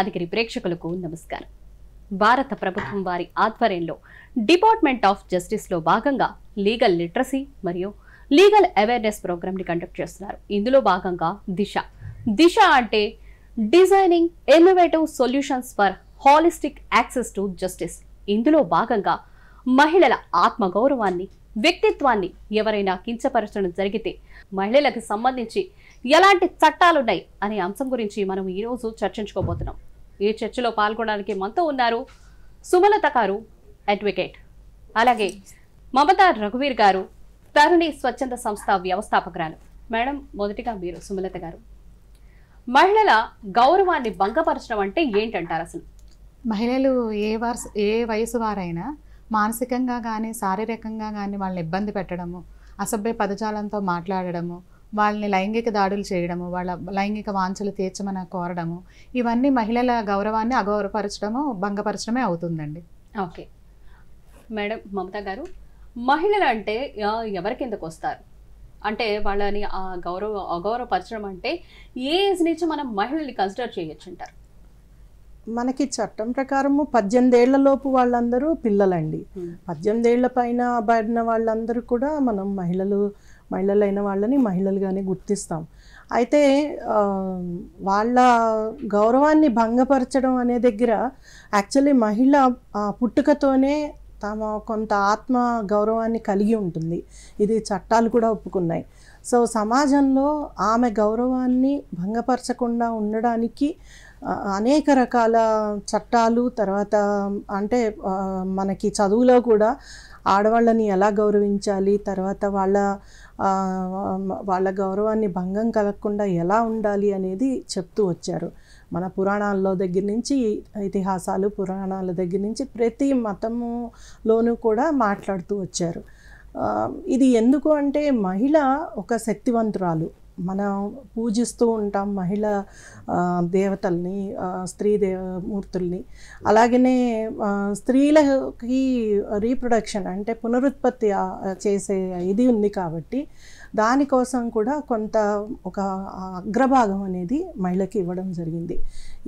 యాదగిరి ప్రేక్షకులకు నమస్కారం భారత ప్రభుత్వం వారి ఆధ్వర్యంలో డిపార్ట్మెంట్ ఆఫ్ జస్టిస్లో భాగంగా లీగల్ లిటరసీ మరియు లీగల్ అవేర్నెస్ ప్రోగ్రామ్ని కండక్ట్ చేస్తున్నారు ఇందులో భాగంగా దిశ దిశ అంటే designing innovative solutions for holistic access to justice ఇందులో భాగంగా మహిళల ఆత్మగౌరవాన్ని వ్యక్తిత్వాన్ని ఎవరైనా కించపరచడం జరిగితే మహిళలకు సంబంధించి ఎలాంటి చట్టాలున్నాయి అనే అంశం గురించి మనం ఈరోజు చర్చించుకోబోతున్నాం ఈ చర్చలో పాల్గొనడానికి మనతో ఉన్నారు సుమలత గారు అడ్వకేట్ అలాగే మమతా రఘువీర్ గారు తరుణి స్వచ్ఛంద సంస్థ వ్యవస్థాపకురాలు మేడం మొదటిగా మీరు సుమలత గారు మహిళల గౌరవాన్ని భంగపరచడం అంటే ఏంటంటారు అసలు మహిళలు ఏ వర్స్ ఏ వయసు వారైనా మానసికంగా కానీ శారీరకంగా కానీ వాళ్ళని ఇబ్బంది పెట్టడము అసభ్య పదజాలంతో మాట్లాడడము వాళ్ళని లైంగిక దాడులు చేయడము వాళ్ళ లైంగిక వాంఛలు తీర్చమని కోరడము ఇవన్నీ మహిళల గౌరవాన్ని అగౌరవపరచడము భంగపరచడమే అవుతుందండి ఓకే మేడం మమతా గారు మహిళలు అంటే ఎవరి కిందకు వస్తారు అంటే వాళ్ళని గౌరవ అగౌరవపరచడం అంటే ఏ ఏజ్ నుంచి మనం మహిళల్ని కన్సిడర్ చేయొచ్చు అంటారు మనకి చట్టం ప్రకారము పద్దెనిమిదేళ్లలోపు వాళ్ళందరూ పిల్లలండి పద్దెనిమిదేళ్ల పైన బాడిన వాళ్ళందరూ కూడా మనం మహిళలు మహిళలైన వాళ్ళని మహిళలుగానే గుర్తిస్తాం అయితే వాళ్ళ గౌరవాన్ని భంగపరచడం అనే దగ్గర యాక్చువల్లీ మహిళ పుట్టుకతోనే తమ కొంత ఆత్మ గౌరవాన్ని కలిగి ఉంటుంది ఇది చట్టాలు కూడా ఒప్పుకున్నాయి సో సమాజంలో ఆమె గౌరవాన్ని భంగపరచకుండా ఉండడానికి అనేక రకాల చట్టాలు తర్వాత అంటే మనకి చదువులో కూడా ఆడవాళ్ళని ఎలా గౌరవించాలి తర్వాత వాళ్ళ వాళ్ళ గౌరవాన్ని భంగం కలగకుండా ఎలా ఉండాలి అనేది చెప్తూ వచ్చారు మన పురాణాల్లో దగ్గర నుంచి ఇతిహాసాలు పురాణాల దగ్గర నుంచి ప్రతి మతములోనూ కూడా మాట్లాడుతూ వచ్చారు ఇది ఎందుకు అంటే మహిళ ఒక శక్తివంతురాలు మనం పూజిస్తూ ఉంటాం మహిళ దేవతల్ని స్త్రీ మూర్తుల్ని అలాగనే స్త్రీలకి రీప్రొడక్షన్ అంటే పునరుత్పత్తి చేసే ఇది ఉంది కాబట్టి దానికోసం కూడా కొంత ఒక అగ్రభాగం అనేది మహిళకి ఇవ్వడం జరిగింది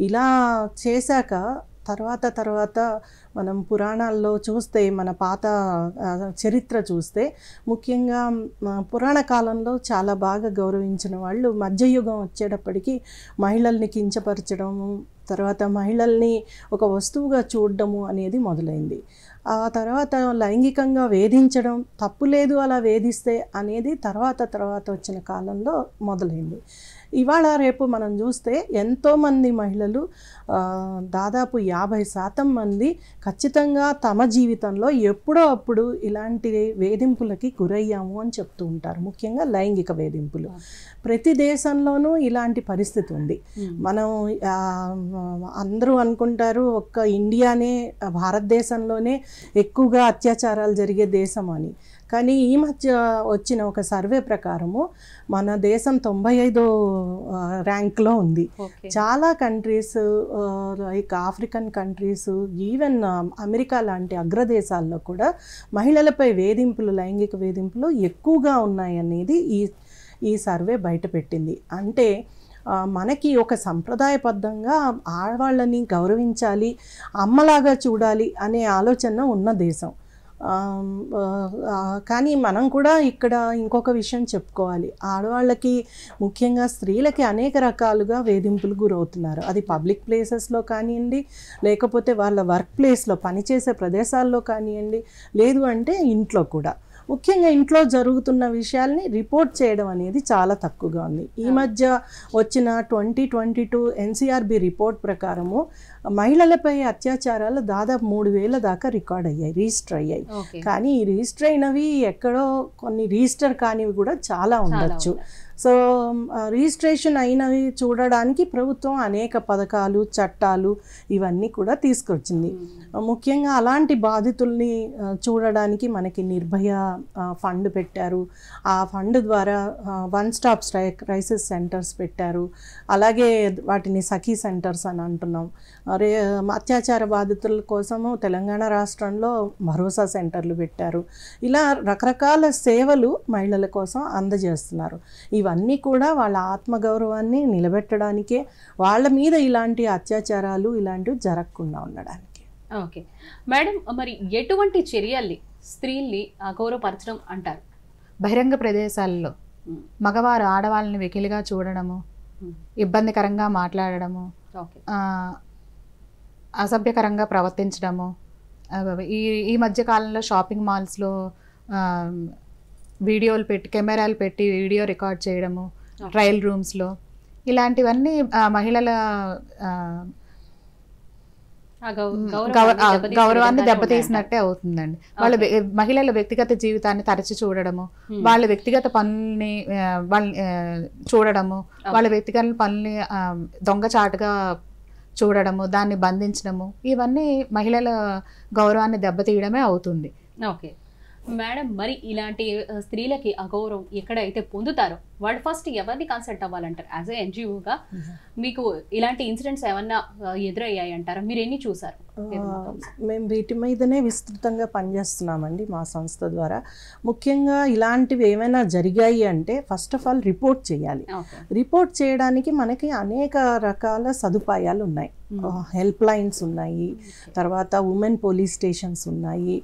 ఇలా చేశాక తర్వాత తర్వాత మనం పురాణాల్లో చూస్తే మన పాత చరిత్ర చూస్తే ముఖ్యంగా పురాణ కాలంలో చాలా బాగా గౌరవించిన వాళ్ళు మధ్యయుగం వచ్చేటప్పటికి మహిళల్ని కించపరచడము తర్వాత మహిళల్ని ఒక వస్తువుగా చూడడము అనేది మొదలైంది ఆ తర్వాత లైంగికంగా వేధించడం తప్పు లేదు అలా వేధిస్తే అనేది తర్వాత తర్వాత వచ్చిన కాలంలో మొదలైంది ఇవాళ రేపు మనం చూస్తే ఎంతోమంది మహిళలు దాదాపు యాభై శాతం మంది ఖచ్చితంగా తమ జీవితంలో ఎప్పుడో అప్పుడు ఇలాంటి వేధింపులకి గురయ్యాము అని చెప్తూ ఉంటారు ముఖ్యంగా లైంగిక వేధింపులు ప్రతి దేశంలోనూ ఇలాంటి పరిస్థితి ఉంది మనం అందరూ అనుకుంటారు ఒక్క ఇండియానే భారతదేశంలోనే ఎక్కువగా అత్యాచారాలు జరిగే దేశం అని కానీ ఈ మధ్య వచ్చిన ఒక సర్వే ప్రకారము మన దేశం తొంభై ఐదో ర్యాంక్లో ఉంది చాలా countries like African countries even America లాంటి అగ్రదేశాల్లో కూడా మహిళలపై వేధింపులు లైంగిక వేధింపులు ఎక్కువగా ఉన్నాయనేది ఈ ఈ సర్వే బయటపెట్టింది అంటే మనకి ఒక సంప్రదాయబద్ధంగా ఆడవాళ్ళని గౌరవించాలి అమ్మలాగా చూడాలి అనే ఆలోచన ఉన్న దేశం కానీ మనం కూడా ఇక్కడ ఇంకొక విషయం చెప్పుకోవాలి ఆడవాళ్ళకి ముఖ్యంగా స్త్రీలకి అనేక రకాలుగా వేధింపులు గురవుతున్నారు అది పబ్లిక్ ప్లేసెస్లో కానివ్వండి లేకపోతే వాళ్ళ వర్క్ ప్లేస్లో పనిచేసే ప్రదేశాల్లో కానివ్వండి లేదు అంటే ఇంట్లో కూడా ముఖ్యంగా ఇంట్లో జరుగుతున్న విషయాల్ని రిపోర్ట్ చేయడం అనేది చాలా తక్కువగా ఉంది ఈ మధ్య వచ్చిన twenty twenty two NCRB report ప్రకారము మహిళలపై అత్యాచారాలు దాదాపు మూడు వేల దాకా రికార్డ్ అయ్యాయి రిజిస్టర్ అయ్యాయి కానీ ఈ రిజిస్టర్ అయినవి ఎక్కడో కొన్ని రిజిస్టర్ కానివి కూడా చాలా ఉండొచ్చు సో రిజిస్ట్రేషన్ అయినవి చూడడానికి ప్రభుత్వం అనేక పథకాలు చట్టాలు ఇవన్నీ కూడా తీసుకొచ్చింది ముఖ్యంగా అలాంటి బాధితుల్ని చూడడానికి మనకి నిర్భయ ఫండ్ పెట్టారు ఆ ఫండ్ ద్వారా వన్ స్టాప్ క్రైసిస్ సెంటర్స్ పెట్టారు అలాగే వాటిని సఖీ సెంటర్స్ అని అంటున్నాం రే అత్యాచార బాధితుల కోసము తెలంగాణ రాష్ట్రంలో భరోసా సెంటర్లు పెట్టారు ఇలా రకరకాల సేవలు మహిళల కోసం అందజేస్తున్నారు ఇవన్నీ ఇవన్నీ కూడా వాళ్ళ ఆత్మగౌరవాన్ని నిలబెట్టడానికే వాళ్ళ మీద ఇలాంటి అత్యాచారాలు ఇలాంటివి జరగకుండా ఉండడానికి ఓకే మేడం మరి ఎటువంటి చర్యల్ని స్త్రీల్ని అగౌరవపరచడం అంటారు బహిరంగ ప్రదేశాల్లో మగవారు ఆడవాళ్ళని వెకిలిగా చూడడము ఇబ్బందికరంగా మాట్లాడడము అసభ్యకరంగా ప్రవర్తించడము ఈ ఈ మధ్య కాలంలో షాపింగ్ మాల్స్లో వీడియోలు పెట్టి కెమెరాలు పెట్టి వీడియో రికార్డ్ చేయడము ట్రయల్ రూమ్స్లో ఇలాంటివన్నీ మహిళల గౌరవాన్ని దెబ్బతీసినట్టే అవుతుందండి వాళ్ళ మహిళల వ్యక్తిగత జీవితాన్ని తరచి చూడడము వాళ్ళ వ్యక్తిగత పనుల్ని వాళ్ళని చూడడము వాళ్ళ వ్యక్తిగత పనుల్ని దొంగచాటుగా చూడడము దాన్ని బంధించడము ఇవన్నీ మహిళల గౌరవాన్ని దెబ్బతీయడమే అవుతుంది ఓకే మేడం మరి ఇలాంటి స్త్రీలకి అగౌరవం ఎక్కడైతే పొందుతారో వాళ్ళు ఫస్ట్ ఎవరిని కన్సల్ట్ అవ్వాలంటారు యాజ్ ఏ ఎన్జిఓగా మీకు ఇలాంటి ఇన్సిడెంట్స్ ఏమన్నా ఎదురయ్యాయి అంటారా మీరు ఎన్ని చూసారు మేము వీటి మీదనే విస్తృతంగా పనిచేస్తున్నామండి మా సంస్థ ద్వారా ముఖ్యంగా ఇలాంటివి ఏమైనా జరిగాయి అంటే ఫస్ట్ ఆఫ్ ఆల్ రిపోర్ట్ చేయాలి రిపోర్ట్ చేయడానికి మనకి అనేక రకాల సదుపాయాలు ఉన్నాయి హెల్ప్ లైన్స్ ఉన్నాయి తర్వాత ఉమెన్ పోలీస్ స్టేషన్స్ ఉన్నాయి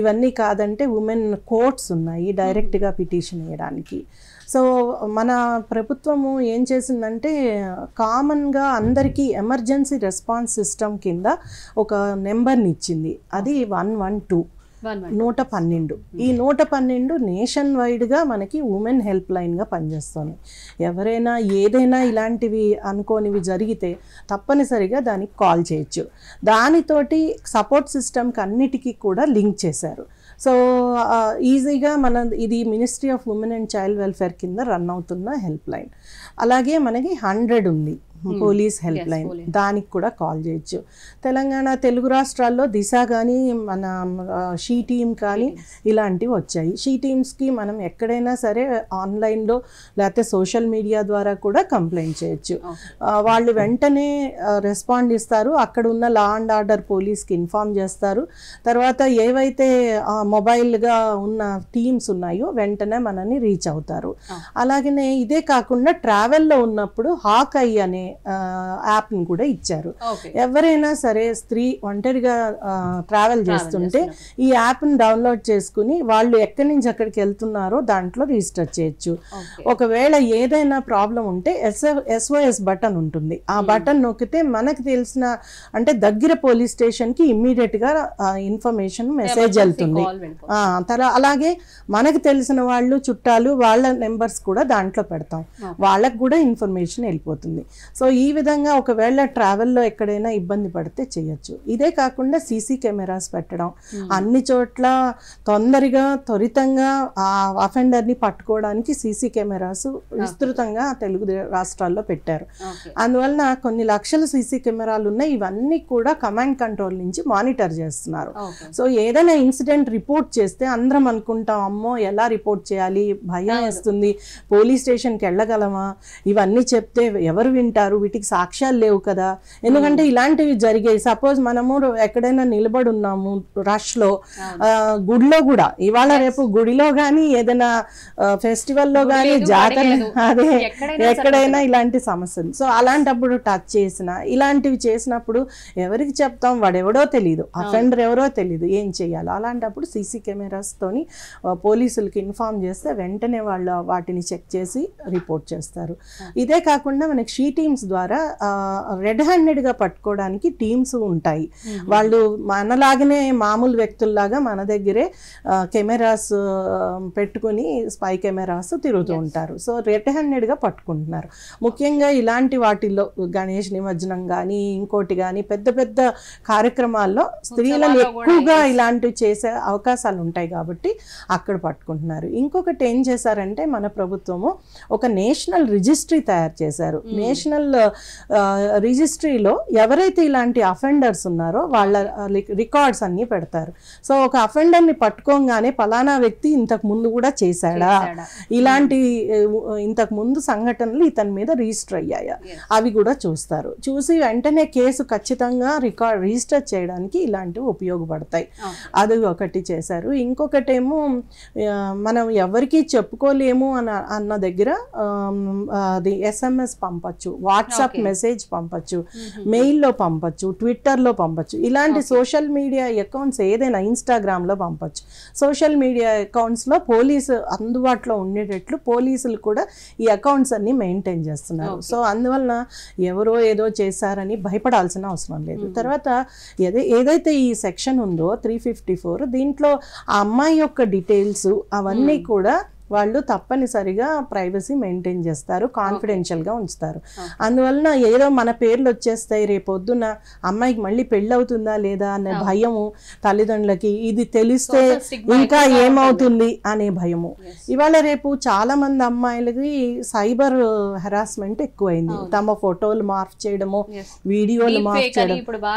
ఇవన్నీ కాదంటే ఉమెన్ కోర్ట్స్ ఉన్నాయి డైరెక్ట్గా పిటిషన్ వేయడానికి సో మన ప్రభుత్వము ఏం చేసిందంటే కామన్గా అందరికీ ఎమర్జెన్సీ రెస్పాన్స్ సిస్టమ్ కింద ఒక నెంబర్ని ఇచ్చింది అది వన్ వన్ టూ నూట పన్నెండు ఈ నూట పన్నెండు నేషన్ వైడ్గా మనకి ఉమెన్ హెల్ప్ లైన్గా పనిచేస్తుంది ఎవరైనా ఏదైనా ఇలాంటివి అనుకోనివి జరిగితే తప్పనిసరిగా దానికి కాల్ చేయొచ్చు దానితోటి సపోర్ట్ సిస్టమ్కి అన్నిటికీ కూడా లింక్ చేశారు సో ఈజీగా మన ఇది ministry of women and child welfare కింద రన్ అవుతున్న హెల్ప్ లైన్ అలాగే మనకి హండ్రెడ్ ఉంది పోలీస్ హెల్ప్ లైన్ దానికి కూడా కాల్ చేయొచ్చు తెలంగాణ తెలుగు రాష్ట్రాల్లో దిశ కానీ మన షీ టీమ్ కానీ ఇలాంటివి వచ్చాయి షీ టీమ్స్కి మనం ఎక్కడైనా సరే ఆన్లైన్లో లేకపోతే సోషల్ మీడియా ద్వారా కూడా కంప్లైంట్ చేయొచ్చు వాళ్ళు వెంటనే రెస్పాండ్ ఇస్తారు అక్కడ ఉన్న లా అండ్ ఆర్డర్ పోలీస్కి ఇన్ఫామ్ చేస్తారు తర్వాత ఏవైతే మొబైల్గా ఉన్న టీమ్స్ ఉన్నాయో వెంటనే మనని రీచ్ అవుతారు అలాగనే ఇదే కాకుండా ట్రావెల్లో ఉన్నప్పుడు హాక్ అయ్యి అనే యాప్ని కూడా ఇచ్చారు ఎవరైనా సరే స్త్రీ ఒంటరిగా ట్రావెల్ చేస్తుంటే ఈ యాప్ని డౌన్లోడ్ చేసుకుని వాళ్ళు ఎక్కడి నుంచి ఎక్కడికి వెళ్తున్నారో దాంట్లో రిజిస్టర్ చేయొచ్చు ఒకవేళ ఏదైనా ప్రాబ్లం ఉంటే ఎస్ఓఎస్ బటన్ ఉంటుంది ఆ hmm. బటన్ నొక్కితే మనకు తెలిసిన అంటే దగ్గర పోలీస్ స్టేషన్కి ఇమ్మీడియట్గా ఇన్ఫర్మేషన్ మెసేజ్ వెళ్తుంది తర్వాత అలాగే మనకు తెలిసిన వాళ్ళు చుట్టాలు వాళ్ళ నెంబర్స్ కూడా దాంట్లో పెడతాం వాళ్ళకు కూడా ఇన్ఫర్మేషన్ వెళ్ళిపోతుంది సో సో ఈ విధంగా ఒకవేళ ట్రావెల్లో ఎక్కడైనా ఇబ్బంది పడితే చేయొచ్చు ఇదే కాకుండా సీసీ కెమెరాస్ పెట్టడం hmm. అన్ని చోట్ల తొందరగా త్వరితంగా ఆ అఫెండర్ని పట్టుకోవడానికి సీసీ కెమెరాస్ ah. విస్తృతంగా తెలుగు రాష్ట్రాల్లో పెట్టారు అందువలన కొన్ని లక్షల సీసీ కెమెరాలు ఉన్నాయి ఇవన్నీ కూడా కమాండ్ కంట్రోల్ నుంచి మానిటర్ చేస్తున్నారు సో ఏదైనా ఇన్సిడెంట్ రిపోర్ట్ చేస్తే అందరం అనుకుంటాం అమ్మో ఎలా రిపోర్ట్ చేయాలి భయం వేస్తుంది పోలీస్ స్టేషన్కి వెళ్ళగలమా ఇవన్నీ చెప్తే ఎవరు వింటారు ఉంటారు వీటికి సాక్ష్యాలు లేవు కదా ఎందుకంటే ఇలాంటివి జరిగాయి సపోజ్ మనము ఎక్కడైనా నిలబడి ఉన్నాము రష్ లో గుడిలో కూడా ఇవాళ రేపు గుడిలో కానీ ఏదైనా ఫెస్టివల్ లో కానీ జాతర అదే ఎక్కడైనా ఇలాంటి సమస్యలు సో అలాంటప్పుడు టచ్ చేసిన ఇలాంటివి చేసినప్పుడు ఎవరికి చెప్తాం వాడెవడో తెలియదు అఫెండర్ ఎవరో తెలియదు ఏం చేయాలి అలాంటప్పుడు సీసీ తోని పోలీసులకి ఇన్ఫామ్ చేస్తే వెంటనే వాళ్ళు వాటిని చెక్ చేసి రిపోర్ట్ చేస్తారు ఇదే కాకుండా మనకి షీ టీమ్ ఇన్సిడెంట్స్ ద్వారా రెడ్ హ్యాండెడ్గా పట్టుకోవడానికి టీమ్స్ ఉంటాయి వాళ్ళు మనలాగనే మామూలు వ్యక్తుల్లాగా మన దగ్గరే కెమెరాస్ పెట్టుకుని స్పై కెమెరాస్ తిరుగుతూ ఉంటారు సో రెడ్ హ్యాండెడ్గా పట్టుకుంటున్నారు ముఖ్యంగా ఇలాంటి వాటిల్లో గణేష్ నిమజ్జనం కానీ ఇంకోటి కానీ పెద్ద పెద్ద కార్యక్రమాల్లో స్త్రీలను ఎక్కువగా ఇలాంటివి చేసే అవకాశాలు ఉంటాయి కాబట్టి అక్కడ పట్టుకుంటున్నారు ఇంకొకటి ఏం చేశారంటే మన ప్రభుత్వము ఒక నేషనల్ రిజిస్ట్రీ తయారు చేశారు నేషనల్ క్రిమినల్ రిజిస్ట్రీలో ఎవరైతే ఇలాంటి అఫెండర్స్ ఉన్నారో వాళ్ళ రికార్డ్స్ అన్నీ పెడతారు సో ఒక అఫెండర్ని పట్టుకోగానే పలానా వ్యక్తి ఇంతకు ముందు కూడా చేశాడా ఇలాంటి ఇంతకు ముందు సంఘటనలు ఇతని మీద రిజిస్టర్ అయ్యాయా అవి కూడా చూస్తారు చూసి వెంటనే కేసు ఖచ్చితంగా రికార్డ్ రిజిస్టర్ చేయడానికి ఇలాంటివి ఉపయోగపడతాయి అది ఒకటి చేశారు ఇంకొకటేమో మనం ఎవరికీ చెప్పుకోలేము అన్న అన్న దగ్గర అది ఎస్ఎంఎస్ పంపచ్చు వాట్సాప్ మెసేజ్ పంపచ్చు మెయిల్లో పంపచ్చు ట్విట్టర్లో పంపచ్చు ఇలాంటి సోషల్ మీడియా అకౌంట్స్ ఏదైనా ఇన్స్టాగ్రామ్లో పంపచ్చు సోషల్ మీడియా అకౌంట్స్లో పోలీసు అందుబాటులో ఉండేటట్లు పోలీసులు కూడా ఈ అకౌంట్స్ అన్ని మెయింటైన్ చేస్తున్నారు సో అందువలన ఎవరో ఏదో చేశారని భయపడాల్సిన అవసరం లేదు తర్వాత ఏదైతే ఈ సెక్షన్ ఉందో త్రీ ఫిఫ్టీ ఫోర్ దీంట్లో ఆ అమ్మాయి యొక్క డీటెయిల్స్ అవన్నీ కూడా వాళ్ళు తప్పనిసరిగా ప్రైవసీ మెయింటైన్ చేస్తారు కాన్ఫిడెన్షియల్గా ఉంచుతారు అందువలన ఏదో మన పేర్లు వచ్చేస్తాయి రేపొద్దున అమ్మాయికి మళ్ళీ పెళ్ళి అవుతుందా లేదా అనే భయము తల్లిదండ్రులకి ఇది తెలిస్తే ఇంకా ఏమవుతుంది అనే భయము ఇవాళ రేపు చాలా మంది అమ్మాయిలకి సైబర్ హెరాస్మెంట్ ఎక్కువైంది తమ ఫోటోలు మార్ఫ్ చేయడము వీడియోలు మార్ఫ్ చేయడం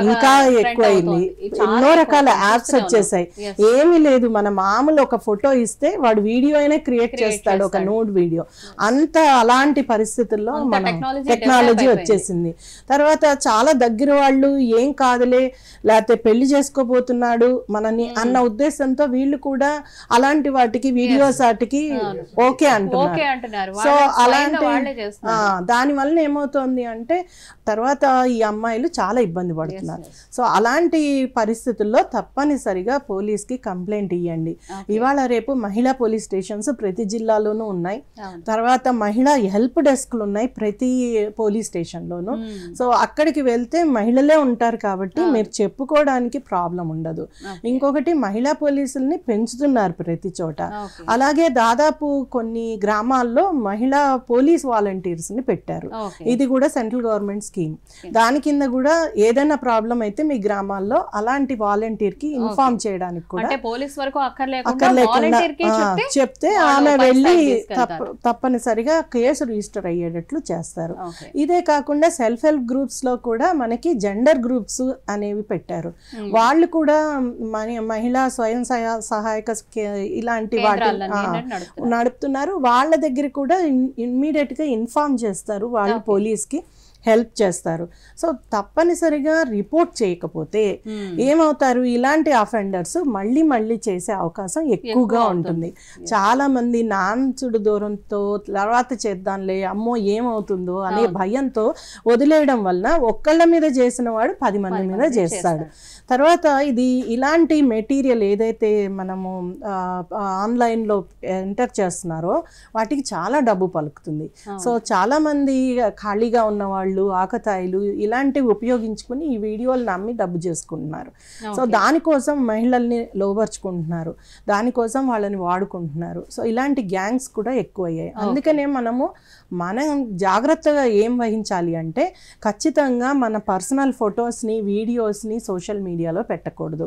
ఇంకా ఎక్కువైంది ఎన్నో రకాల యాప్స్ వచ్చేసాయి ఏమీ లేదు మన మామూలు ఒక ఫోటో ఇస్తే వాడు వీడియో అయినా క్రియేట్ క్రియేట్ చేస్తాడు ఒక నూడ్ వీడియో అంత అలాంటి పరిస్థితుల్లో మన టెక్నాలజీ వచ్చేసింది తర్వాత చాలా దగ్గర వాళ్ళు ఏం కాదులే లేకపోతే పెళ్లి చేసుకోబోతున్నాడు మనని hmm. అన్న ఉద్దేశంతో వీళ్ళు కూడా అలాంటి వాటికి వీడియోస్ వాటికి ఓకే అంటున్నారు సో అలాంటి దాని వల్ల ఏమవుతుంది అంటే తర్వాత ఈ అమ్మాయిలు చాలా ఇబ్బంది పడుతున్నారు సో అలాంటి పరిస్థితుల్లో తప్పనిసరిగా పోలీస్కి కంప్లైంట్ ఇవ్వండి ఇవాళ రేపు మహిళా పోలీస్ స్టేషన్స్ ప్రతి జిల్లాలోనూ ఉన్నాయి తర్వాత మహిళా హెల్ప్ డెస్క్లు ఉన్నాయి ప్రతి పోలీస్ స్టేషన్లోనూ సో అక్కడికి వెళ్తే మహిళలే ఉంటారు కాబట్టి మీరు చెప్పుకోవడానికి ప్రాబ్లం ఉండదు ఇంకొకటి మహిళా పోలీసుల్ని పెంచుతున్నారు ప్రతి చోట అలాగే దాదాపు కొన్ని గ్రామాల్లో మహిళా పోలీస్ వాలంటీర్స్ని పెట్టారు ఇది కూడా సెంట్రల్ గవర్నమెంట్ స్కీమ్ దాని కింద కూడా ఏదైనా ప్రాబ్లం అయితే మీ గ్రామాల్లో అలాంటి వాలంటీర్కి ఇన్ఫార్మ్ చేయడానికి కూడా పోలీస్ వరకు అక్కర్లేకుండా చెప్తే ఆ ఆమె వెళ్ళి తప్పనిసరిగా కేసు రిజిస్టర్ అయ్యేటట్లు చేస్తారు ఇదే కాకుండా సెల్ఫ్ హెల్ప్ గ్రూప్స్ లో కూడా మనకి జెండర్ గ్రూప్స్ అనేవి పెట్టారు వాళ్ళు కూడా మన మహిళా స్వయం సహాయక ఇలాంటి వాటి నడుపుతున్నారు వాళ్ళ దగ్గర కూడా ఇమ్మీడియట్ గా ఇన్ఫార్మ్ చేస్తారు వాళ్ళు పోలీస్ కి హెల్ప్ చేస్తారు సో తప్పనిసరిగా రిపోర్ట్ చేయకపోతే hmm. ఏమవుతారు ఇలాంటి అఫెండర్స్ మళ్ళీ మళ్ళీ చేసే అవకాశం ఎక్కువగా ఉంటుంది చాలా మంది నాన్సుడు దూరంతో తర్వాత చేద్దాంలే అమ్మో ఏమవుతుందో అనే భయంతో వదిలేయడం వలన ఒక్కళ్ళ మీద చేసిన వాడు పది మంది మీద చేస్తాడు తర్వాత ఇది ఇలాంటి మెటీరియల్ ఏదైతే మనము ఆన్లైన్లో ఎంటర్ చేస్తున్నారో వాటికి చాలా డబ్బు పలుకుతుంది సో చాలామంది ఖాళీగా ఉన్న వాళ్ళు ఆకతాయిలు ఇలాంటివి ఉపయోగించుకుని ఈ వీడియోలు నమ్మి డబ్బు చేసుకుంటున్నారు సో దానికోసం మహిళల్ని లోపరుచుకుంటున్నారు దానికోసం వాళ్ళని వాడుకుంటున్నారు సో ఇలాంటి గ్యాంగ్స్ కూడా ఎక్కువయ్యాయి అందుకనే మనము మనం జాగ్రత్తగా ఏం వహించాలి అంటే ఖచ్చితంగా మన పర్సనల్ ఫొటోస్ని వీడియోస్ని సోషల్ మీడియా ఇండియాలో పెట్టకూడదు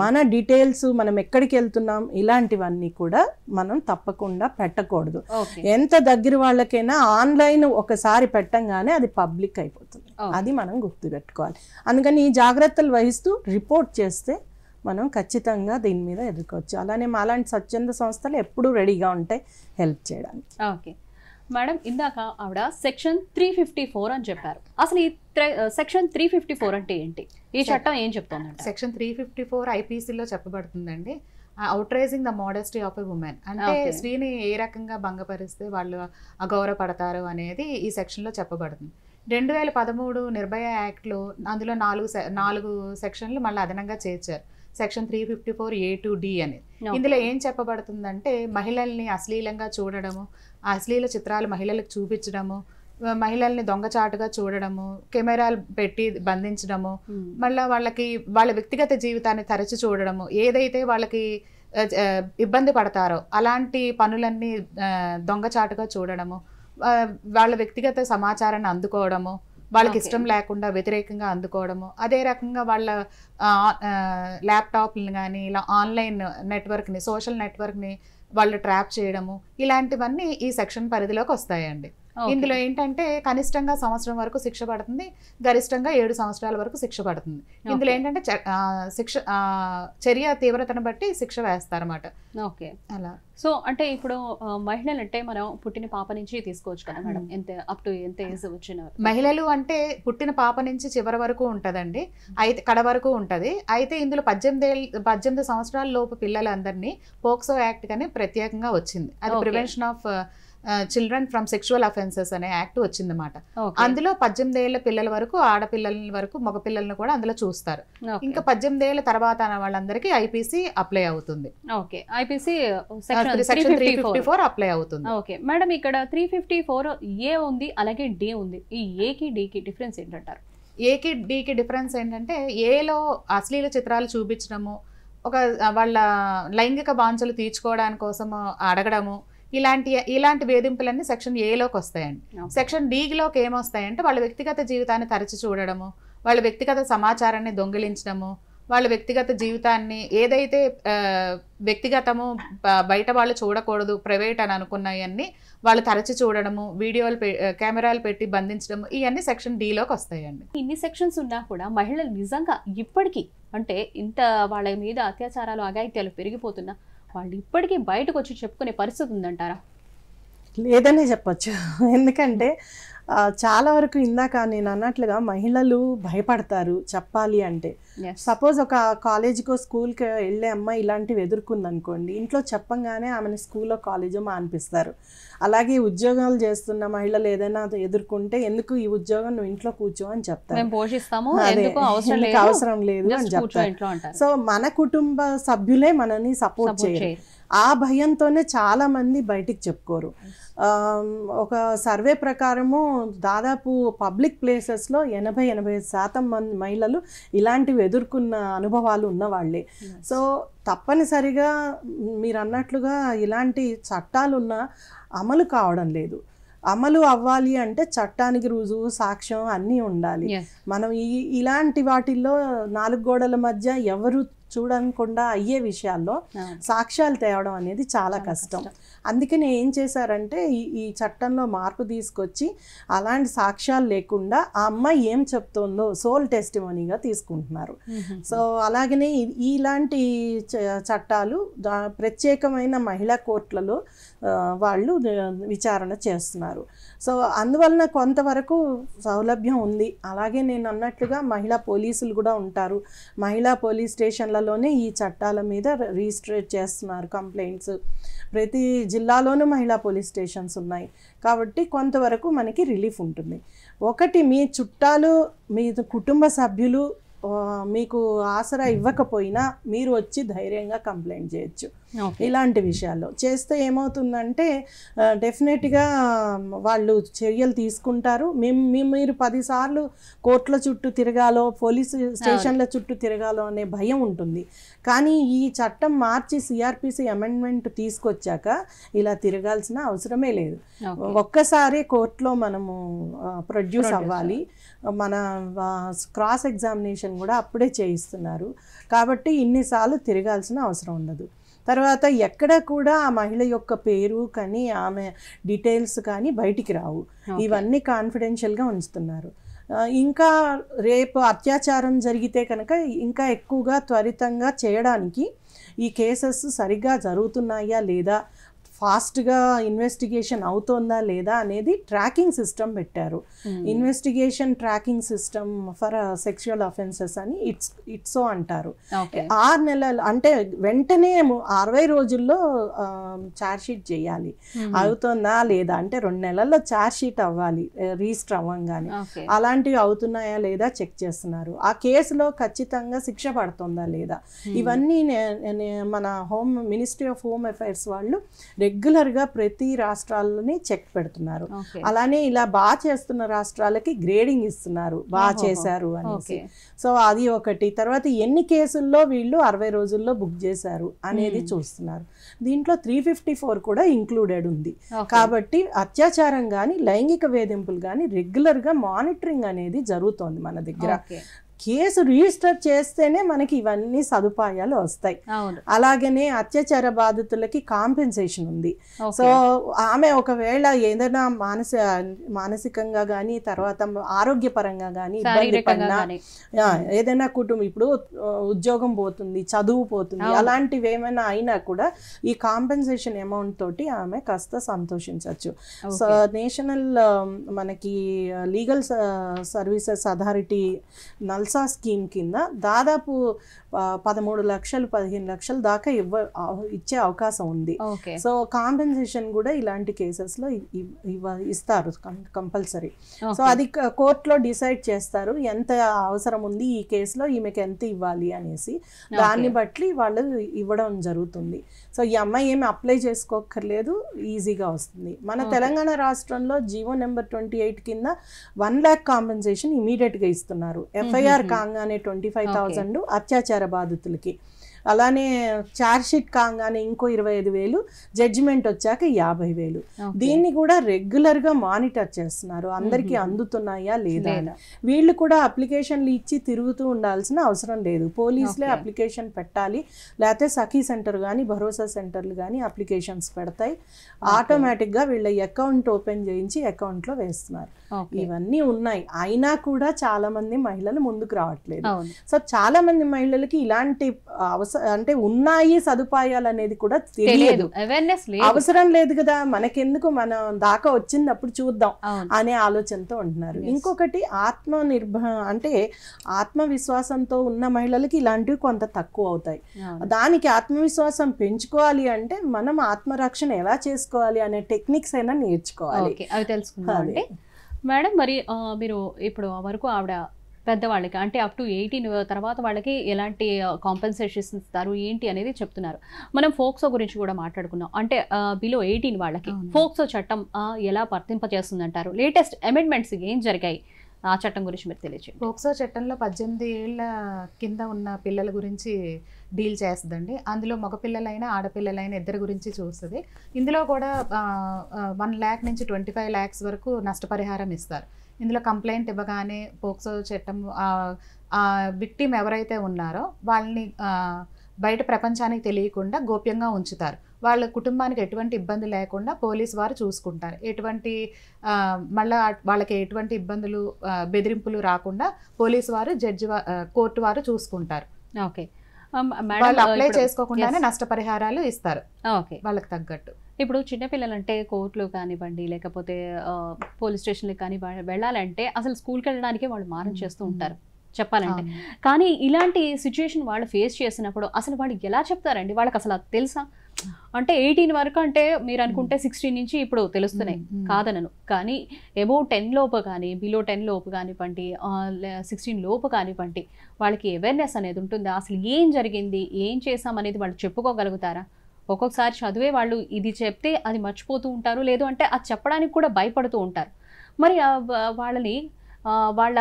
మన డీటెయిల్స్ మనం ఎక్కడికి వెళ్తున్నాం ఇలాంటివన్నీ కూడా మనం తప్పకుండా పెట్టకూడదు ఎంత దగ్గర వాళ్ళకైనా ఆన్లైన్ ఒకసారి పెట్టంగానే అది పబ్లిక్ అయిపోతుంది అది మనం గుర్తుపెట్టుకోవాలి అందుకని ఈ జాగ్రత్తలు వహిస్తూ రిపోర్ట్ చేస్తే మనం ఖచ్చితంగా దీని మీద ఎదుర్కోవచ్చు అలానే అలాంటి స్వచ్ఛంద సంస్థలు ఎప్పుడూ రెడీగా ఉంటాయి హెల్ప్ చేయడానికి ఓకే మేడం ఇందాక ఆవిడ సెక్షన్ త్రీ ఫిఫ్టీ ఫోర్ అని చెప్పారు అసలు ఈ సెక్షన్ త్రీ ఫిఫ్టీ ఫోర్ అంటే ఏంటి ఈ చట్టం ఏం చెప్తుంది సెక్షన్ త్రీ ఫిఫ్టీ ఫోర్ ఐపీసీలో చెప్పబడుతుందండి outraging the modesty of a woman అంటే స్త్రీని ఏ రకంగా భంగపరిస్తే వాళ్ళు అగౌరవపడతారు అనేది ఈ సెక్షన్లో చెప్పబడుతుంది రెండు వేల పదమూడు నిర్భయ యాక్ట్లో అందులో నాలుగు నాలుగు సెక్షన్లు మళ్ళీ అదనంగా చేర్చారు section three fifty four A to D అనేది ఇందులో ఏం చెప్పబడుతుందంటే మహిళల్ని అశ్లీలంగా చూడడము అశ్లీల చిత్రాలు మహిళలకు చూపించడము మహిళల్ని దొంగచాటుగా చూడడము కెమెరాలు పెట్టి బంధించడము hmm. మళ్ళీ వాళ్ళకి వాళ్ళ వ్యక్తిగత జీవితాన్ని తరచి చూడడము ఏదైతే వాళ్ళకి ఇబ్బంది పడతారో అలాంటి పనులన్నీ దొంగచాటుగా చూడడము వాళ్ళ వ్యక్తిగత సమాచారాన్ని అందుకోవడము వాళ్ళకి ఇష్టం లేకుండా వ్యతిరేకంగా అందుకోవడము అదే రకంగా వాళ్ళ ల్యాప్టాప్లను కానీ ఇలా ఆన్లైన్ నెట్వర్క్ని సోషల్ నెట్వర్క్ని వాళ్ళు ట్రాప్ చేయడము ఇలాంటివన్నీ ఈ సెక్షన్ పరిధిలోకి వస్తాయండి ఇందులో ఏంటంటే కనిష్టంగా సంవత్సరం వరకు శిక్ష పడుతుంది గరిష్టంగా ఏడు సంవత్సరాల వరకు శిక్ష పడుతుంది ఇందులో ఏంటంటే శిక్ష చర్య తీవ్రతను బట్టి శిక్ష వేస్తారన్నమాట ఓకే అలా సో అంటే ఇప్పుడు మహిళలు అంటే మనం పుట్టిన పాప నుంచి తీసుకోవచ్చు కదా మేడం ఎంత అప్ టు ఎంత ఏజ్ వచ్చిన మహిళలు అంటే పుట్టిన పాప నుంచి చివరి వరకు ఉంటుందండి అయితే కడ వరకు ఉంటుంది అయితే ఇందులో పద్దెనిమిది పద్దెనిమిది సంవత్సరాల లోపు పిల్లలందరినీ పోక్సో యాక్ట్ కానీ ప్రత్యేకంగా వచ్చింది అది prevention of children from sexual offences అనే యాక్ట్ వచ్చిందన్నమాట అందులో పద్దెనిమిది ఏళ్ళ పిల్లల వరకు ఆడపిల్లల వరకు మగ పిల్లల్ని కూడా అందులో చూస్తారు ఇంకా పద్దెనిమిది ఏళ్ళ తర్వాత వాళ్ళందరికీ ఐపీసీ అప్లై అవుతుంది okay three fifty four apply అవుతుంది ఓకే మేడం ఇక్కడ త్రీ ఫిఫ్టీ ఫోర్ ఏ ఉంది అలాగే డి ఉంది ఈ ఏకి డికి డిఫరెన్స్ ఏంటంటారు ఏకి డికి డిఫరెన్స్ ఏంటంటే ఏలో అశ్లీల చిత్రాలు చూపించడము ఒక వాళ్ళ లైంగిక బాంచలు తీర్చుకోవడానికి కోసము అడగడము ఇలాంటి ఇలాంటి వేధింపులన్నీ సెక్షన్ ఏలోకి వస్తాయండి సెక్షన్ డీలోకి ఏమొస్తాయంటే వాళ్ళ వ్యక్తిగత జీవితాన్ని తరచి చూడడము వాళ్ళ వ్యక్తిగత సమాచారాన్ని దొంగిలించడము వాళ్ళ వ్యక్తిగత జీవితాన్ని ఏదైతే వ్యక్తిగతము బయట వాళ్ళు చూడకూడదు ప్రైవేట్ అని అనుకున్నాయన్నీ వాళ్ళు తరచి చూడడము వీడియోలు కెమెరాలు పెట్టి బంధించడము ఇవన్నీ సెక్షన్ డీలోకి వస్తాయండి ఇన్ని సెక్షన్స్ ఉన్నా కూడా మహిళలు నిజంగా ఇప్పటికీ అంటే ఇంత వాళ్ళ మీద అత్యాచారాలు అఘాయిత్యాలు పెరిగిపోతున్నా వాళ్ళు ఇప్పటికీ బయటకు వచ్చి చెప్పుకునే పరిస్థితి ఉందంటారా లేదనే చెప్పచ్చు ఎందుకంటే చాలా వరకు ఇందాక నేను అన్నట్లుగా మహిళలు భయపడతారు చెప్పాలి అంటే సపోజ్ ఒక కాలేజీకో స్కూల్కి వెళ్ళే అమ్మాయి ఇలాంటివి ఎదుర్కొంది అనుకోండి ఇంట్లో చెప్పంగానే ఆమెను స్కూల్లో కాలేజో మానిపిస్తారు అలాగే ఉద్యోగాలు చేస్తున్న మహిళలు ఏదైనా ఎదుర్కొంటే ఎందుకు ఈ ఉద్యోగం నువ్వు ఇంట్లో కూర్చో అని చెప్తారు అవసరం లేదు అని చెప్తాను సో మన కుటుంబ సభ్యులే మనని సపోర్ట్ చేయరు ఆ భయంతోనే చాలా మంది బయటికి చెప్పుకోరు ఒక సర్వే ప్రకారము దాదాపు పబ్లిక్ ప్లేసెస్లో ఎనభై ఎనభై శాతం మంది మహిళలు ఇలాంటివి ఎదుర్కొన్న అనుభవాలు ఉన్నవాళ్ళే సో తప్పనిసరిగా మీరు అన్నట్లుగా ఇలాంటి చట్టాలున్న అమలు కావడం లేదు అమలు అవ్వాలి అంటే చట్టానికి రుజువు సాక్ష్యం అన్నీ ఉండాలి మనం ఈ ఇలాంటి వాటిల్లో నాలుగు గోడల మధ్య ఎవరు చూడకుండా అయ్యే విషయాల్లో సాక్ష్యాలు తేవడం అనేది చాలా కష్టం అందుకని ఏం చేశారంటే ఈ ఈ చట్టంలో మార్పు తీసుకొచ్చి అలాంటి సాక్ష్యాలు లేకుండా ఆ అమ్మాయి ఏం చెప్తుందో సోల్ టెస్టిమోనీగా తీసుకుంటున్నారు సో అలాగనే ఇలాంటి చట్టాలు ప్రత్యేకమైన మహిళా కోర్టులలో వాళ్ళు విచారణ చేస్తున్నారు సో అందువలన కొంతవరకు సౌలభ్యం ఉంది అలాగే నేను అన్నట్లుగా మహిళా పోలీసులు కూడా ఉంటారు మహిళా పోలీస్ స్టేషన్లలోనే ఈ చట్టాల మీద రిజిస్ట్రేట్ చేస్తున్నారు కంప్లైంట్స్ ప్రతి జిల్లాలోనూ మహిళా పోలీస్ స్టేషన్స్ ఉన్నాయి కాబట్టి కొంతవరకు మనకి రిలీఫ్ ఉంటుంది ఒకటి మీ చుట్టాలు మీ కుటుంబ సభ్యులు మీకు ఆసరా hmm. ఇవ్వకపోయినా మీరు వచ్చి ధైర్యంగా కంప్లైంట్ చేయొచ్చు ఇలాంటి విషయాల్లో చేస్తే ఏమవుతుందంటే డెఫినెట్గా వాళ్ళు చర్యలు తీసుకుంటారు మేము మీరు పదిసార్లు కోర్టుల చుట్టూ తిరగాలో పోలీసు స్టేషన్ల చుట్టూ తిరగాలో అనే భయం ఉంటుంది కానీ ఈ చట్టం మార్చి సిఆర్పిసి అమెండ్మెంట్ తీసుకొచ్చాక ఇలా తిరగాల్సిన అవసరమే లేదు ఒక్కసారే కోర్టులో మనము ప్రొడ్యూస్ అవ్వాలి మన క్రాస్ ఎగ్జామినేషన్ కూడా అప్పుడే చేయిస్తున్నారు కాబట్టి ఇన్నిసార్లు తిరగాల్సిన అవసరం ఉండదు తర్వాత ఎక్కడ కూడా ఆ మహిళ యొక్క పేరు కానీ ఆమె డీటెయిల్స్ కానీ బయటికి రావు ఇవన్నీ కాన్ఫిడెన్షియల్గా ఉంచుతున్నారు ఇంకా రేపు అత్యాచారం జరిగితే కనుక ఇంకా ఎక్కువగా త్వరితంగా చేయడానికి ఈ కేసెస్ సరిగ్గా జరుగుతున్నాయా లేదా ఫాస్ట్గా ఇన్వెస్టిగేషన్ అవుతోందా లేదా అనేది ట్రాకింగ్ సిస్టమ్ పెట్టారు hmm. Investigation tracking system for sexual offences అని ఇట్స్ ఇట్సో అంటారు ఆరు నెలలు అంటే వెంటనే అరవై రోజుల్లో ఛార్జ్షీట్ చేయాలి hmm. అవుతుందా లేదా అంటే రెండు నెలల్లో ఛార్జ్షీట్ అవ్వాలి రిజిస్టర్ అవ్వంగానే అలాంటివి అవుతున్నాయా లేదా చెక్ చేస్తున్నారు ఆ కేసులో ఖచ్చితంగా శిక్ష పడుతుందా లేదా hmm. ఇవన్నీ మన home ministry of home affairs వాళ్ళు రెగ్యులర్గా ప్రతి రాష్ట్రాల్లోనే చెక్ పెడుతున్నారు అలానే ఇలా బాగా చేస్తున్న రాష్ట్రాలకి గ్రేడింగ్ ఇస్తున్నారు బాగా చేశారు అనేసి సో అది ఒకటి తర్వాత ఎన్ని కేసుల్లో వీళ్ళు అరవై రోజుల్లో బుక్ చేశారు అనేది చూస్తున్నారు దీంట్లో త్రీ ఫిఫ్టీ ఫోర్ కూడా ఇంక్లూడెడ్ ఉంది కాబట్టి అత్యాచారం కానీ లైంగిక వేధింపులు కానీ రెగ్యులర్గా మానిటరింగ్ అనేది జరుగుతోంది మన దగ్గర కేసు రిజిస్టర్ చేస్తేనే మనకి ఇవన్నీ సదుపాయాలు వస్తాయి అలాగనే అత్యాచార బాధితులకి కాంపెన్సేషన్ ఉంది సో ఆమె ఒకవేళ ఏదైనా మానసి మానసికంగా కానీ తర్వాత ఆరోగ్యపరంగా కానీ ఇబ్బంది పడినా ఏదైనా కుటుంబం ఇప్పుడు ఉద్యోగం పోతుంది చదువు పోతుంది అలాంటివి ఏమైనా అయినా కూడా ఈ కాంపెన్సేషన్ అమౌంట్ తోటి ఆమె కాస్త సంతోషించవచ్చు సో నేషనల్ మనకి లీగల్ సర్వీసెస్ అథారిటీ నల్ బొత్స స్కీమ్ కింద దాదాపు పదమూడు లక్షలు పదిహేను లక్షల దాకా ఇవ్వ ఇచ్చే అవకాశం ఉంది సో కాంపెన్సేషన్ కూడా ఇలాంటి లో ఇవ్వ ఇస్తారు కంపల్సరీ సో అది కోర్టులో డిసైడ్ చేస్తారు ఎంత అవసరం ఉంది ఈ కేసులో ఈమెకి ఎంత ఇవ్వాలి అనేసి దాన్ని బట్టి వాళ్ళు ఇవ్వడం జరుగుతుంది సో ఈ అమ్మాయి ఏమి అప్లై చేసుకోక్కర్లేదు ఈజీగా వస్తుంది మన తెలంగాణ రాష్ట్రంలో జీవో నెంబర్ ట్వంటీ ఎయిట్ కింద వన్ ల్యాక్ కాంపెన్సేషన్ గా ఇస్తున్నారు ఎఫ్ఐఆర్ కాగానే ట్వంటీ ఫైవ్ థౌసండ్ అత్యాచార క్యాన్సర్ బాధితులకి అలానే చార్జ్ షీట్ కాగానే ఇంకో ఇరవై ఐదు వేలు జడ్జిమెంట్ వచ్చాక యాభై వేలు దీన్ని కూడా రెగ్యులర్ గా మానిటర్ చేస్తున్నారు అందరికీ అందుతున్నాయా లేదా వీళ్ళు కూడా అప్లికేషన్లు ఇచ్చి తిరుగుతూ ఉండాల్సిన అవసరం లేదు పోలీసులే అప్లికేషన్ పెట్టాలి లేకపోతే సఖీ సెంటర్ కానీ భరోసా సెంటర్లు కానీ అప్లికేషన్స్ పెడతాయి ఆటోమేటిక్గా వీళ్ళ అకౌంట్ ఓపెన్ చేయించి అకౌంట్లో వేస్తున్నారు ఇవన్నీ ఉన్నాయి అయినా కూడా చాలా మంది మహిళలు ముందుకు రావట్లేదు సో చాలా మంది మహిళలకి ఇలాంటి అవసరం అంటే ఉన్నాయి సదుపాయాలు అనేది కూడా తెలియదు అవసరం లేదు కదా మనకెందుకు మనం దాకా అప్పుడు చూద్దాం అనే ఆలోచనతో ఉంటున్నారు ఇంకొకటి ఆత్మ నిర్భ అంటే ఆత్మవిశ్వాసంతో ఉన్న మహిళలకి ఇలాంటివి కొంత తక్కువ అవుతాయి దానికి ఆత్మవిశ్వాసం పెంచుకోవాలి అంటే మనం ఆత్మరక్షణ ఎలా చేసుకోవాలి అనే టెక్నిక్స్ అయినా నేర్చుకోవాలి అవి తెలుసుకుందాం మేడం మరి మీరు ఇప్పుడు వరకు ఆవిడ పెద్దవాళ్ళకి అంటే అప్ టు ఎయిటీన్ తర్వాత వాళ్ళకి ఎలాంటి కాంపెన్సేషన్స్ uh, ఇస్తారు ఏంటి అనేది చెప్తున్నారు మనం ఫోక్సో గురించి కూడా మాట్లాడుకున్నాం అంటే బిలో uh, ఎయిటీన్ వాళ్ళకి ఫోక్సో చట్టం uh, ఎలా వర్తింపజేస్తుందంటారు లేటెస్ట్ అమెండ్మెంట్స్ ఏం జరిగాయి ఆ చట్టం గురించి మీరు తెలియచేయండి ఫోక్సో చట్టంలో పద్దెనిమిది ఏళ్ళ కింద ఉన్న పిల్లల గురించి డీల్ చేస్తుందండి అందులో మగపిల్లలైనా ఆడపిల్లలైనా ఇద్దరి గురించి చూస్తుంది ఇందులో కూడా వన్ ల్యాక్ నుంచి ట్వంటీ ఫైవ్ ల్యాక్స్ వరకు నష్టపరిహారం ఇస్తారు ఇందులో కంప్లైంట్ ఇవ్వగానే పోక్సో చట్టం విక్టిమ్ ఎవరైతే ఉన్నారో వాళ్ళని బయట ప్రపంచానికి తెలియకుండా గోప్యంగా ఉంచుతారు వాళ్ళ కుటుంబానికి ఎటువంటి ఇబ్బంది లేకుండా పోలీస్ వారు చూసుకుంటారు ఎటువంటి మళ్ళీ వాళ్ళకి ఎటువంటి ఇబ్బందులు బెదిరింపులు రాకుండా పోలీస్ వారు జడ్జి కోర్టు వారు చూసుకుంటారు ఓకే అప్లై చేసుకోకుండానే నష్టపరిహారాలు ఇస్తారు వాళ్ళకి తగ్గట్టు ఇప్పుడు చిన్నపిల్లలంటే కోర్టులో కానివ్వండి లేకపోతే పోలీస్ స్టేషన్లకు కానీ వెళ్ళాలంటే అసలు స్కూల్కి వెళ్ళడానికే వాళ్ళు మారం చేస్తూ ఉంటారు చెప్పాలంటే కానీ ఇలాంటి సిచ్యువేషన్ వాళ్ళు ఫేస్ చేసినప్పుడు అసలు వాళ్ళు ఎలా చెప్తారండి వాళ్ళకి అసలు అది తెలుసా అంటే ఎయిటీన్ వరకు అంటే మీరు అనుకుంటే సిక్స్టీన్ నుంచి ఇప్పుడు తెలుస్తున్నాయి కాదనను కానీ ఎబో టెన్ లోపు కానీ బిలో టెన్ లోపు కానివ్వండి సిక్స్టీన్ లోపు కానివ్వండి వాళ్ళకి అవేర్నెస్ అనేది ఉంటుంది అసలు ఏం జరిగింది ఏం చేసాం అనేది వాళ్ళు చెప్పుకోగలుగుతారా ఒక్కొక్కసారి చదివే వాళ్ళు ఇది చెప్తే అది మర్చిపోతూ ఉంటారు లేదు అంటే అది చెప్పడానికి కూడా భయపడుతూ ఉంటారు మరి వాళ్ళని వాళ్ళ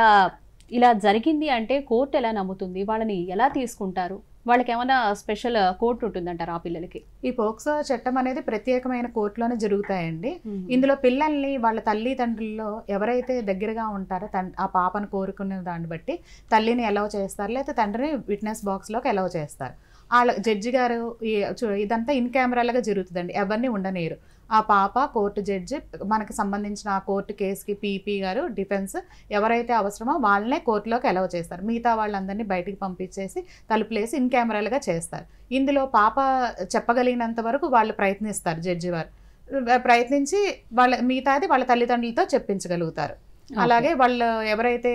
ఇలా జరిగింది అంటే కోర్టు ఎలా నమ్ముతుంది వాళ్ళని ఎలా తీసుకుంటారు వాళ్ళకి ఏమైనా స్పెషల్ కోర్టు ఉంటుందంటారు ఆ పిల్లలకి ఈ పోక్సో చట్టం అనేది ప్రత్యేకమైన కోర్టులోనే జరుగుతాయండి ఇందులో పిల్లల్ని వాళ్ళ తల్లి తండ్రుల్లో ఎవరైతే దగ్గరగా ఉంటారో ఆ పాపను కోరుకునే దాన్ని బట్టి తల్లిని ఎలా చేస్తారు లేకపోతే తండ్రిని విట్నెస్ బాక్స్లోకి ఎలా చేస్తారు వాళ్ళ జడ్జి గారు ఇదంతా ఇన్ కెమెరాలుగా జరుగుతుందండి ఎవరిని ఉండనేరు ఆ పాప కోర్టు జడ్జి మనకు సంబంధించిన ఆ కోర్టు కేసుకి పీపీ గారు డిఫెన్స్ ఎవరైతే అవసరమో వాళ్ళనే కోర్టులోకి ఎలవ్ చేస్తారు మిగతా వాళ్ళందరినీ బయటికి పంపించేసి తలుపులేసి ఇన్ కెమెరాలుగా చేస్తారు ఇందులో పాప చెప్పగలిగినంత వరకు వాళ్ళు ప్రయత్నిస్తారు జడ్జి వారు ప్రయత్నించి వాళ్ళ మిగతాది వాళ్ళ తల్లిదండ్రులతో చెప్పించగలుగుతారు అలాగే వాళ్ళు ఎవరైతే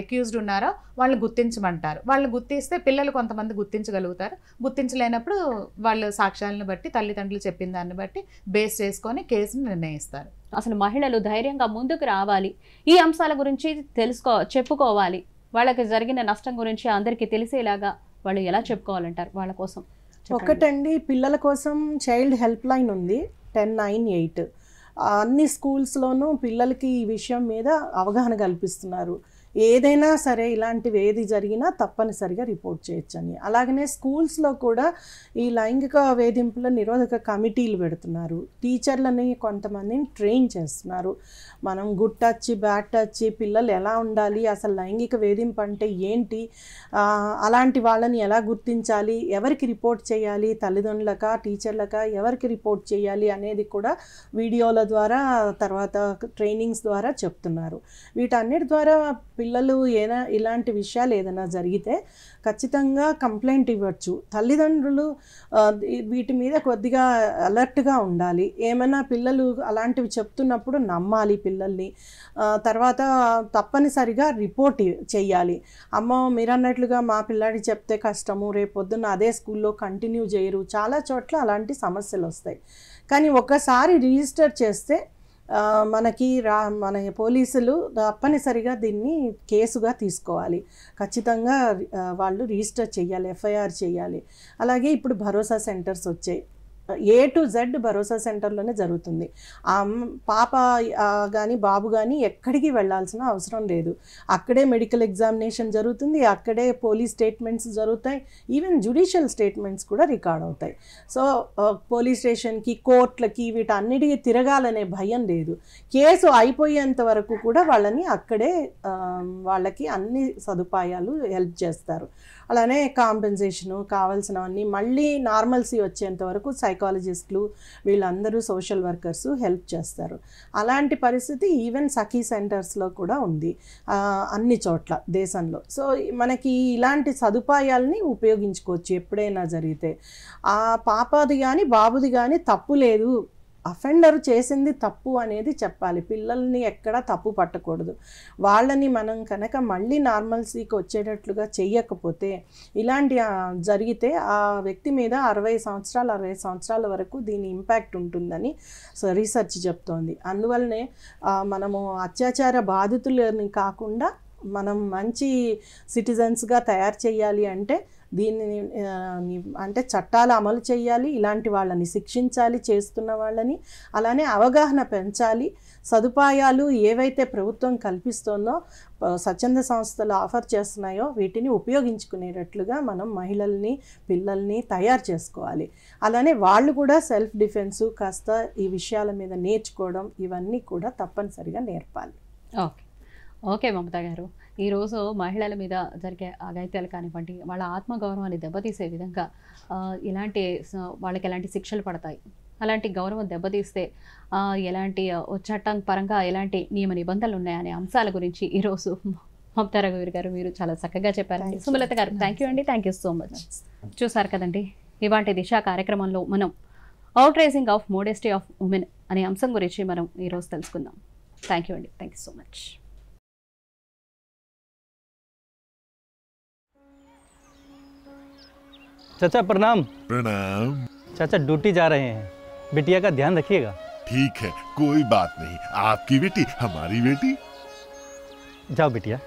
ఎక్యూజ్డ్ ఉన్నారో వాళ్ళు గుర్తించమంటారు వాళ్ళు గుర్తిస్తే పిల్లలు కొంతమంది గుర్తించగలుగుతారు గుర్తించలేనప్పుడు వాళ్ళు సాక్ష్యాలను బట్టి తల్లిదండ్రులు చెప్పిన దాన్ని బట్టి బేస్ చేసుకొని కేసును నిర్ణయిస్తారు అసలు మహిళలు ధైర్యంగా ముందుకు రావాలి ఈ అంశాల గురించి తెలుసుకో చెప్పుకోవాలి వాళ్ళకి జరిగిన నష్టం గురించి అందరికీ తెలిసేలాగా వాళ్ళు ఎలా చెప్పుకోవాలంటారు వాళ్ళ కోసం ఒకటండి పిల్లల కోసం చైల్డ్ హెల్ప్ లైన్ ఉంది టెన్ నైన్ ఎయిట్ అన్ని స్కూల్స్లోనూ పిల్లలకి ఈ విషయం మీద అవగాహన కల్పిస్తున్నారు ఏదైనా సరే ఇలాంటివి ఏది జరిగినా తప్పనిసరిగా రిపోర్ట్ చేయొచ్చని అలాగనే స్కూల్స్లో కూడా ఈ లైంగిక వేధింపుల నిరోధక కమిటీలు పెడుతున్నారు టీచర్లని కొంతమందిని ట్రైన్ చేస్తున్నారు మనం గుడ్ టచ్ బ్యాడ్ టచ్ పిల్లలు ఎలా ఉండాలి అసలు లైంగిక వేధింపు అంటే ఏంటి అలాంటి వాళ్ళని ఎలా గుర్తించాలి ఎవరికి రిపోర్ట్ చేయాలి తల్లిదండ్రులక టీచర్లక ఎవరికి రిపోర్ట్ చేయాలి అనేది కూడా వీడియోల ద్వారా తర్వాత ట్రైనింగ్స్ ద్వారా చెప్తున్నారు వీటన్నిటి ద్వారా పిల్లలు ఏనా ఇలాంటి విషయాలు ఏదైనా జరిగితే ఖచ్చితంగా కంప్లైంట్ ఇవ్వచ్చు తల్లిదండ్రులు వీటి మీద కొద్దిగా అలర్ట్గా ఉండాలి ఏమైనా పిల్లలు అలాంటివి చెప్తున్నప్పుడు నమ్మాలి పిల్లల్ని తర్వాత తప్పనిసరిగా రిపోర్ట్ చేయాలి అమ్మ మీరు అన్నట్లుగా మా పిల్లాడి చెప్తే కష్టము రేపొద్దున అదే స్కూల్లో కంటిన్యూ చేయరు చాలా చోట్ల అలాంటి సమస్యలు వస్తాయి కానీ ఒకసారి రిజిస్టర్ చేస్తే మనకి రా మన పోలీసులు తప్పనిసరిగా దీన్ని కేసుగా తీసుకోవాలి ఖచ్చితంగా వాళ్ళు రిజిస్టర్ చేయాలి ఎఫ్ఐఆర్ చేయాలి అలాగే ఇప్పుడు భరోసా సెంటర్స్ వచ్చాయి ఏ టు జెడ్ భరోసా సెంటర్లోనే జరుగుతుంది పాప కానీ బాబు కానీ ఎక్కడికి వెళ్ళాల్సిన అవసరం లేదు అక్కడే మెడికల్ ఎగ్జామినేషన్ జరుగుతుంది అక్కడే పోలీస్ స్టేట్మెంట్స్ జరుగుతాయి ఈవెన్ జ్యుడిషియల్ స్టేట్మెంట్స్ కూడా రికార్డ్ అవుతాయి సో పోలీస్ స్టేషన్కి కోర్టులకి వీటన్నిటికీ తిరగాలనే భయం లేదు కేసు అయిపోయేంత వరకు కూడా వాళ్ళని అక్కడే వాళ్ళకి అన్ని సదుపాయాలు హెల్ప్ చేస్తారు అలానే కాంపెన్సేషను కావాల్సినవన్నీ మళ్ళీ నార్మల్సీ వచ్చేంత వరకు సైకాలజిస్టులు వీళ్ళందరూ సోషల్ వర్కర్స్ హెల్ప్ చేస్తారు అలాంటి పరిస్థితి ఈవెన్ సఖీ సెంటర్స్లో కూడా ఉంది అన్ని చోట్ల దేశంలో సో మనకి ఇలాంటి సదుపాయాలని ఉపయోగించుకోవచ్చు ఎప్పుడైనా జరిగితే ఆ పాపది కానీ బాబుది కానీ తప్పు లేదు అఫెండర్ చేసింది తప్పు అనేది చెప్పాలి పిల్లల్ని ఎక్కడా తప్పు పట్టకూడదు వాళ్ళని మనం కనుక మళ్ళీ నార్మల్సీకి వచ్చేటట్లుగా చేయకపోతే ఇలాంటి జరిగితే ఆ వ్యక్తి మీద అరవై సంవత్సరాలు అరవై సంవత్సరాల వరకు దీని ఇంపాక్ట్ ఉంటుందని రీసెర్చ్ చెప్తోంది అందువల్లనే మనము అత్యాచార బాధితులని కాకుండా మనం మంచి సిటిజన్స్గా తయారు చేయాలి అంటే దీన్ని అంటే చట్టాలు అమలు చేయాలి ఇలాంటి వాళ్ళని శిక్షించాలి చేస్తున్న వాళ్ళని అలానే అవగాహన పెంచాలి సదుపాయాలు ఏవైతే ప్రభుత్వం కల్పిస్తుందో స్వచ్ఛంద సంస్థలు ఆఫర్ చేస్తున్నాయో వీటిని ఉపయోగించుకునేటట్లుగా మనం మహిళల్ని పిల్లల్ని తయారు చేసుకోవాలి అలానే వాళ్ళు కూడా సెల్ఫ్ డిఫెన్సు కాస్త ఈ విషయాల మీద నేర్చుకోవడం ఇవన్నీ కూడా తప్పనిసరిగా నేర్పాలి ఓకే ఓకే మమతా గారు ఈరోజు మహిళల మీద జరిగే అఘాయిత్యాలు కానివ్వండి వాళ్ళ ఆత్మగౌరవాన్ని దెబ్బతీసే విధంగా ఇలాంటి వాళ్ళకి ఎలాంటి శిక్షలు పడతాయి అలాంటి గౌరవం దెబ్బతీస్తే ఎలాంటి చట్టం పరంగా ఎలాంటి నియమ నిబంధనలు ఉన్నాయనే అంశాల గురించి ఈరోజు మమతా రఘువీర్ గారు మీరు చాలా చక్కగా చెప్పారు సుమలత గారు థ్యాంక్ యూ అండి థ్యాంక్ యూ సో మచ్ చూసారు కదండి ఇవాంటి దిశ కార్యక్రమంలో మనం outraging of modesty of woman అనే అంశం గురించి మనం ఈరోజు తెలుసుకుందాం థ్యాంక్ యూ అండి థ్యాంక్ యూ సో మచ్ चाचा प्रणाम प्रणाम चाचा ड्यूटी जा रहे हैं बिटिया का ध्यान रखिएगा ठीक है कोई बात नहीं आपकी बेटी हमारी बेटी जाओ बिटिया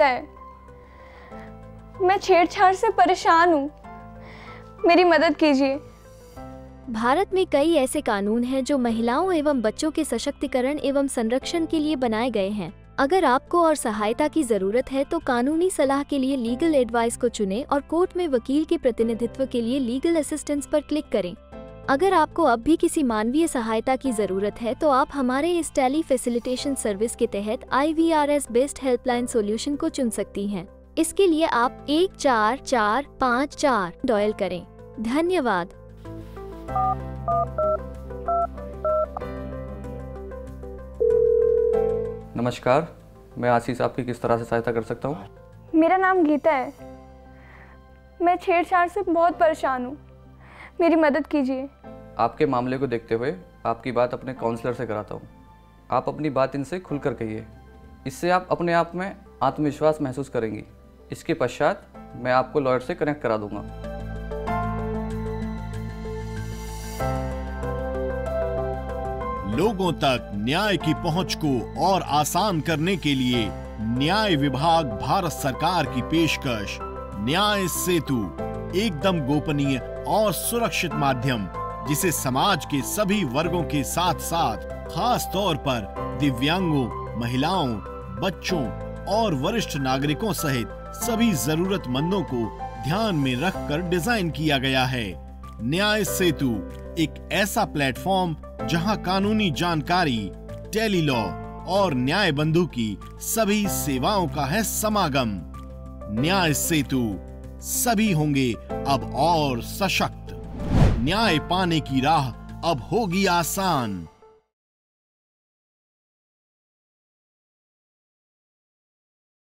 देता है मैं छेड़छाड़ से परेशान हूँ मेरी मदद कीजिए भारत में कई ऐसे कानून हैं जो महिलाओं एवं बच्चों के सशक्तिकरण एवं संरक्षण के लिए बनाए गए हैं अगर आपको और सहायता की जरूरत है तो कानूनी सलाह के लिए लीगल एडवाइस को चुनें और कोर्ट में वकील के प्रतिनिधित्व के लिए लीगल असिस्टेंस पर क्लिक करें अगर आपको अब भी किसी मानवीय सहायता की ज़रूरत है तो आप हमारे इस टेली फेसिलिटेशन सर्विस के तहत I V R S based helpline solution को चुन सकती हैं इसके लिए आप एक चार चार पाँच चार डॉयल करें धन्यवाद नमस्कार मैं आशीष आपकी किस तरह से सहायता कर सकता हूँ मेरा नाम गीता है मैं छेड़छाड़ से बहुत परेशान हूँ मेरी मदद कीजिए आपके मामले को देखते हुए आपकी बात अपने काउंसलर से कराता हूँ आप अपनी बात इनसे खुलकर कहिए इससे आप अपने आप में आत्मविश्वास महसूस करेंगी इसके पश्चात मैं आपको लॉयर से कनेक्ट करा दूंगा लोगों तक न्याय की पहुंच को और आसान करने के लिए न्याय विभाग भारत सरकार की पेशकश न्याय सेतु एकदम गोपनीय और सुरक्षित माध्यम जिसे समाज के सभी वर्गों के साथ साथ खास तौर पर दिव्यांगों महिलाओं बच्चों और वरिष्ठ नागरिकों सहित सभी जरूरतमंदों को ध्यान में रखकर डिजाइन किया गया है न्याय सेतु एक ऐसा प्लेटफॉर्म जहां कानूनी जानकारी टेली लॉ और न्याय बंधु की सभी सेवाओं का है समागम न्याय सेतु सभी होंगे अब और सशक्त न्याय पाने की राह अब होगी आसान